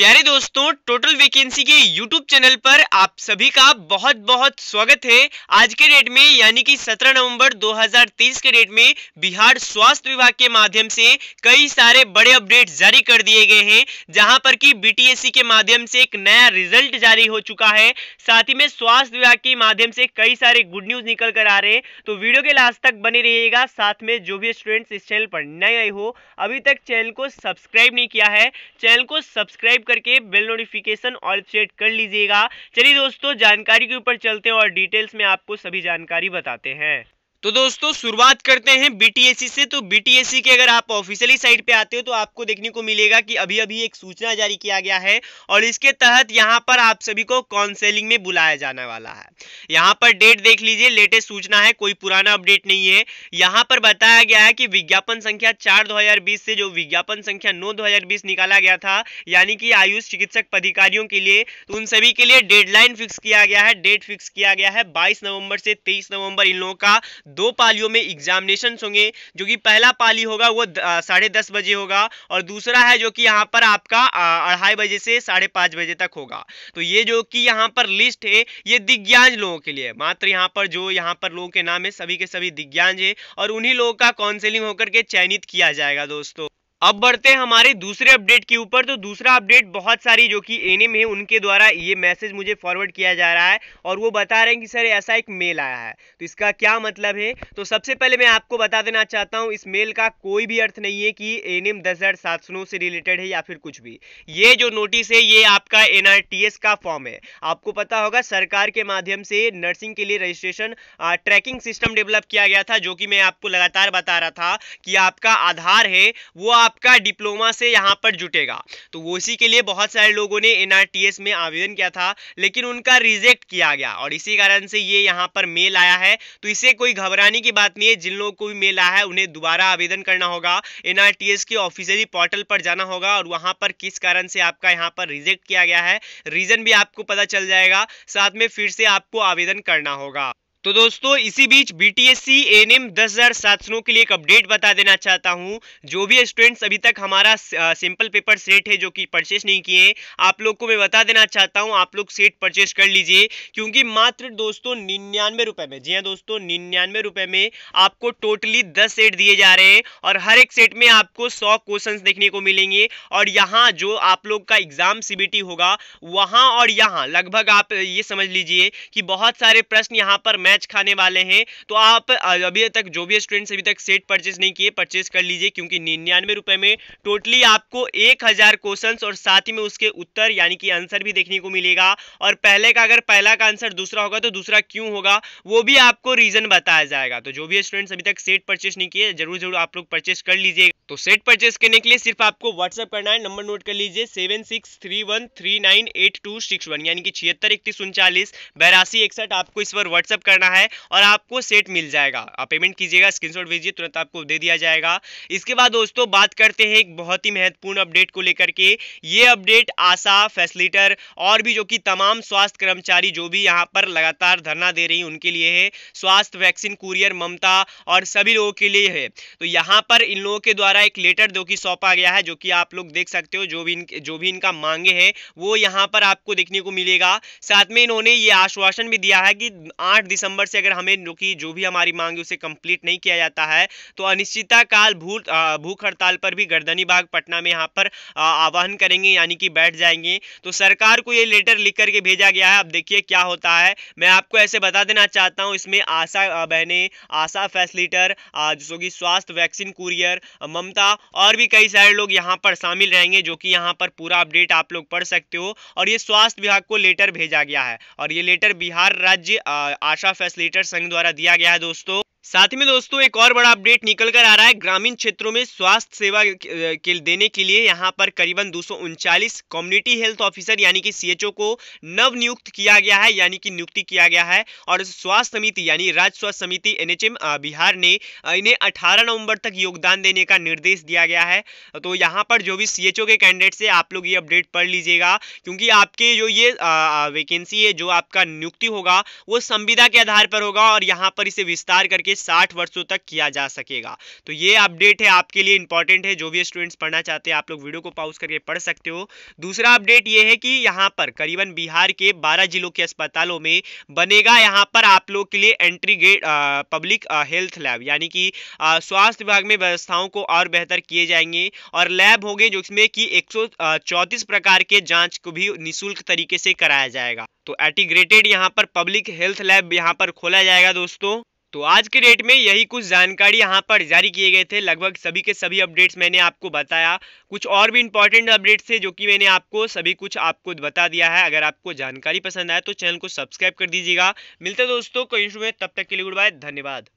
प्यारे दोस्तों total vacancy के यूट्यूब चैनल पर आप सभी का बहुत बहुत स्वागत है आज के डेट में यानी कि 17 नवंबर 2023 के डेट में बिहार स्वास्थ्य विभाग के माध्यम से कई सारे बड़े अपडेट जारी कर दिए गए हैं जहां पर कि बीटीएससी के माध्यम से एक नया रिजल्ट जारी हो चुका है साथ ही में स्वास्थ्य विभाग के माध्यम से कई सारे गुड न्यूज निकल कर आ रहे हैं तो वीडियो के लास्ट तक बने रहिएगा साथ में जो भी स्टूडेंट्स इस चैनल पर नए आए हो अभी तक चैनल को सब्सक्राइब नहीं किया है चैनल को सब्सक्राइब करके बेल नोटिफिकेशन ऑल सेट कर लीजिएगा चलिए दोस्तों जानकारी के ऊपर चलते हैं और डिटेल्स में आपको सभी जानकारी बताते हैं तो दोस्तों शुरुआत करते हैं बीटीएससी से तो बीटीएससी के अगर आप ऑफिशियली साइट पे आते हो तो आपको देखने को मिलेगा कि अभी अभी एक सूचना जारी किया गया है और इसके तहत यहाँ पर आप सभी को काउंसलिंग में बुलाया जाने वाला है यहाँ पर डेट देख लीजिए लेटेस्ट सूचना है कोई पुराना अपडेट नहीं है यहाँ पर बताया गया है कि विज्ञापन संख्या चार दो से जो विज्ञापन संख्या नौ दो निकाला गया था यानी कि आयुष चिकित्सक पदाधिकारियों के लिए तो उन सभी के लिए डेडलाइन फिक्स किया गया है डेट फिक्स किया गया है बाईस नवंबर से तेईस नवंबर इन लोगों का दो पालियों में एग्जामिनेशन होंगे जो कि पहला पाली होगा वो साढ़े दस बजे होगा और दूसरा है जो कि यहाँ पर आपका अढ़ाई बजे से साढ़े पाँच बजे तक होगा तो ये जो कि यहाँ पर लिस्ट है ये दिग्ज्ञान लोगों के लिए मात्र यहाँ पर जो यहाँ पर लोगों के नाम है सभी के सभी दिग्ज्ञान है और उन्हीं लोगों का काउंसिलिंग होकर के चयनित किया जाएगा दोस्तों अब बढ़ते हैं हमारे दूसरे अपडेट के ऊपर तो दूसरा अपडेट बहुत सारी जो कि एम है उनके द्वारा ये मैसेज मुझे फॉरवर्ड किया जा रहा है और वो बता रहे हैं कि सर ऐसा एक मेल आया है तो इसका क्या मतलब है तो सबसे पहले मैं आपको बता देना चाहता हूं इस मेल का कोई भी अर्थ नहीं है कि एम दस हजार से रिलेटेड है या फिर कुछ भी ये जो नोटिस है ये आपका एन का फॉर्म है आपको पता होगा सरकार के माध्यम से नर्सिंग के लिए रजिस्ट्रेशन ट्रैकिंग सिस्टम डेवलप किया गया था जो कि मैं आपको लगातार बता रहा था कि आपका आधार है वो आपका डिप्लोमा से यहाँ पर जुटेगा तो वो इसी के लिए बहुत सारे लोगों ने एनआरटीएस में आवेदन किया था लेकिन उनका रिजेक्ट किया गया और इसी कारण से ये यहाँ पर मेल आया है तो इसे कोई घबराने की बात नहीं है जिन लोगों को भी मेल आया है उन्हें दोबारा आवेदन करना होगा एनआरटीएस के ऑफिशियली पोर्टल पर जाना होगा और वहाँ पर किस कारण से आपका यहाँ पर रिजेक्ट किया गया है रीजन भी आपको पता चल जाएगा साथ में फिर से आपको आवेदन करना होगा तो दोस्तों इसी बीच B T S C N M दस हजार सात सौ के लिए एक अपडेट बता देना चाहता हूं जो भी स्टूडेंट्स अभी तक हमारा सिंपल पेपर सेट है जो कि परचेस नहीं किए आप लोग को मैं बता देना चाहता हूं आप लोग सेट परचेस कर लीजिए क्योंकि मात्र दोस्तों निन्यानवे रुपए में जी हाँ दोस्तों निन्यानवे रुपए में आपको टोटली दस सेट दिए जा रहे हैं और हर एक सेट में आपको सौ क्वेश्चन देखने को मिलेंगे और यहाँ जो आप लोग का एग्जाम सीबीटी होगा वहां और यहाँ लगभग आप ये समझ लीजिए कि बहुत सारे प्रश्न यहाँ पर मैं बैच खाने वाले हैं तो आप अभी तक जो भी स्टूडेंट्स अभी तक सेट परचेज नहीं किए परचेज कर लीजिए क्योंकि निन्यानवे रुपए में टोटली आपको एक हजार क्वेश्चन और साथ ही में उसके उत्तर यानी कि आंसर भी देखने को मिलेगा और पहले का अगर पहला का आंसर दूसरा होगा तो दूसरा क्यों होगा वो भी आपको रीजन बताया जाएगा तो जो भी स्टूडेंट्स अभी तक सेट परचेज नहीं किए जरूर जरूर आप लोग परचेज कर लीजिएगा तो सेट परचेज करने के लिए सिर्फ आपको व्हाट्सअप करना है नंबर नोट कर लीजिए seven six three one three nine eight two six one यानी कि छिहत्तर इकतीस उनचालीस बैरासी इकसठ आपको इस पर व्हाट्सअप करना करना है और आपको सेट मिल जाएगा आप पेमेंट कीजिएगा स्क्रीनशॉट भेजिए तुरंत आपको दे दिया जाएगा इसके बाद दोस्तों बात करते हैं एक बहुत ही महत्वपूर्ण अपडेट को लेकर के ये अपडेट आशा फैसिलिटर और भी जो कि तमाम स्वास्थ्य कर्मचारी जो भी यहाँ पर लगातार धरना दे रही उनके लिए है स्वास्थ्य वैक्सीन कुरियर ममता और सभी लोगों के लिए है तो यहाँ पर इन लोगों के द्वारा एक लेटर जो कि सौंपा गया है जो कि आप लोग देख सकते हो जो भी जो भी इनका मांगे हैं वो यहाँ पर आपको देखने को मिलेगा साथ में इन्होंने ये आश्वासन भी दिया है कि आठ दिसंबर दिसंबर से अगर हमें जो कि जो भी हमारी मांग है उसे कंप्लीट नहीं किया जाता है तो अनिश्चितता काल भू भूख हड़ताल पर भी गर्दनी बाग पटना में यहाँ पर आह्वान करेंगे यानी कि बैठ जाएंगे तो सरकार को ये लेटर लिख करके भेजा गया है अब देखिए क्या होता है मैं आपको ऐसे बता देना चाहता हूँ इसमें आशा बहने आशा फैसिलिटर जो कि स्वास्थ्य वैक्सीन कुरियर ममता और भी कई सारे लोग यहाँ पर शामिल रहेंगे जो कि यहाँ पर पूरा अपडेट आप लोग पढ़ सकते हो और ये स्वास्थ्य विभाग को लेटर भेजा गया है और ये लेटर बिहार राज्य आशा फैसिलिटर संघ द्वारा दिया गया है दोस्तों साथ ही में दोस्तों एक और बड़ा अपडेट निकल कर आ रहा है ग्रामीण क्षेत्रों में स्वास्थ्य सेवा के देने के लिए यहां पर करीबन दो कम्युनिटी हेल्थ ऑफिसर यानी कि सीएचओ को नव नियुक्त किया गया है यानी कि नियुक्ति किया गया है और स्वास्थ्य समिति यानी राज्य स्वास्थ्य समिति एनएचएम बिहार ने इन्हें अठारह नवम्बर तक योगदान देने का निर्देश दिया गया है तो यहाँ पर जो भी सी के कैंडिडेट से आप लोग ये अपडेट पढ़ लीजिएगा क्योंकि आपके जो ये वैकेंसी है जो आपका नियुक्ति होगा वो संविदा के आधार पर होगा और यहाँ पर इसे विस्तार करके साठ वर्षों तक किया जा सकेगा तो ये अपडेट है आपके लिए इंपॉर्टेंट है जो भी स्टूडेंट्स पढ़ना चाहते हैं आप लोग वीडियो को पॉज करके पढ़ सकते हो दूसरा अपडेट ये है कि यहाँ पर करीबन बिहार के बारह जिलों के अस्पतालों में बनेगा यहाँ पर आप लोग के लिए entry gate public health lab यानी कि स्वास्थ्य विभाग में व्यवस्थाओं को और बेहतर किए जाएंगे और लैब हो गए जिसमें कि एक प्रकार के जांच को भी निःशुल्क तरीके से कराया जाएगा तो एटीग्रेटेड यहाँ पर पब्लिक हेल्थ लैब यहाँ पर खोला जाएगा दोस्तों तो आज के डेट में यही कुछ जानकारी यहाँ पर जारी किए गए थे लगभग सभी के सभी अपडेट्स मैंने आपको बताया कुछ और भी इंपॉर्टेंट अपडेट्स थे जो कि मैंने आपको सभी कुछ आपको बता दिया है अगर आपको जानकारी पसंद आए तो चैनल को सब्सक्राइब कर दीजिएगा मिलते दोस्तों कहीं इंशू में तब तक के लिए गुड बाय धन्यवाद